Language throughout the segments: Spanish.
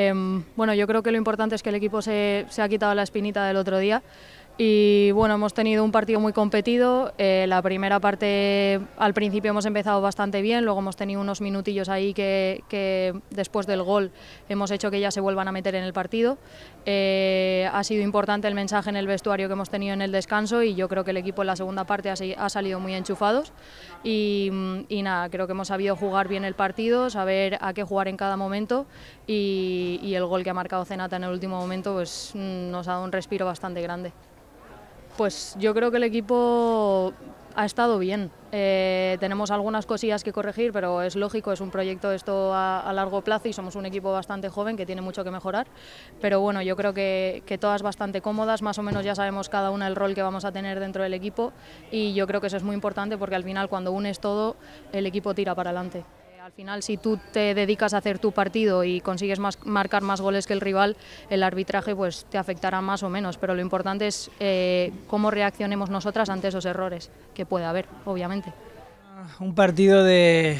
Em, bueno, yo creo que lo importante es que el equipo se ha quitado la espinita del otro día. Y bueno, hemos tenido un partido muy competido. Eh, la primera parte al principio hemos empezado bastante bien, luego hemos tenido unos minutillos ahí que, después del gol hemos hecho que ya se vuelvan a meter en el partido. Eh, ha sido importante el mensaje en el vestuario que hemos tenido en el descanso y yo creo que el equipo en la segunda parte ha, salido muy enchufados. Mm, y, nada, creo que hemos sabido jugar bien el partido, saber a qué jugar en cada momento y, el gol que ha marcado Zenata en el último momento pues, mm, nos ha dado un respiro bastante grande. Pues yo creo que el equipo ha estado bien. Eh, tenemos algunas cosillas que corregir, pero es lógico, es un proyecto esto a, largo plazo y somos un equipo bastante joven que tiene mucho que mejorar. Pero bueno, yo creo que, que, todas bastante cómodas, más o menos ya sabemos cada una el rol que vamos a tener dentro del equipo y yo creo que eso es muy importante porque al final cuando unes todo, el equipo tira para adelante. Al final, si tú te dedicas a hacer tu partido y consigues más, marcar más goles que el rival, el arbitraje pues te afectará más o menos. Pero lo importante es eh, cómo reaccionemos nosotras ante esos errores que puede haber, obviamente. Ah, un partido de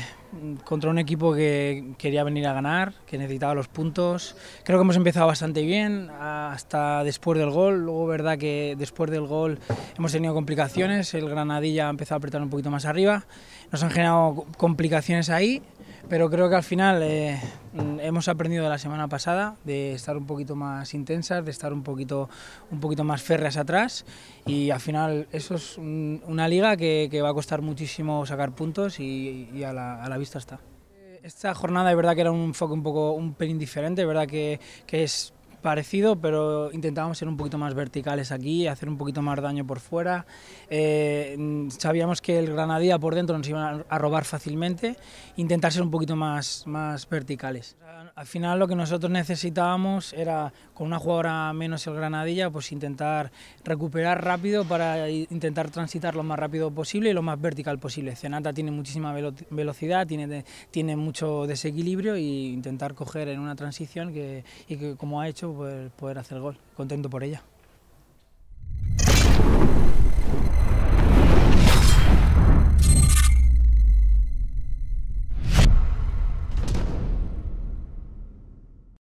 contra un equipo que quería venir a ganar, que necesitaba los puntos. Creo que hemos empezado bastante bien hasta después del gol. Luego, verdad que después del gol hemos tenido complicaciones. El Granadilla ha empezado a apretar un poquito más arriba. Nos han generado complicaciones ahí pero creo que al final eh, hemos aprendido de la semana pasada de estar un poquito más intensas, de estar un poquito, un poquito más férreas atrás y al final eso es una liga que, va a costar muchísimo sacar puntos y, a, la, vista está. Eh, esta jornada es verdad que era un enfoque un poco un pelín diferente, es verdad que, que es parecido, pero intentábamos ser un poquito más verticales aquí, hacer un poquito más daño por fuera. Eh, sabíamos que el Granadilla por dentro nos iban a robar fácilmente, intentar ser un poquito más, más verticales. Al final lo que nosotros necesitábamos era, con una jugadora menos el Granadilla, pues intentar recuperar rápido para intentar transitar lo más rápido posible y lo más vertical posible. Zenata tiene muchísima velocidad, tiene, tiene mucho desequilibrio y intentar coger en una transición que como ha hecho poder, poder hacer gol. Contento por ella.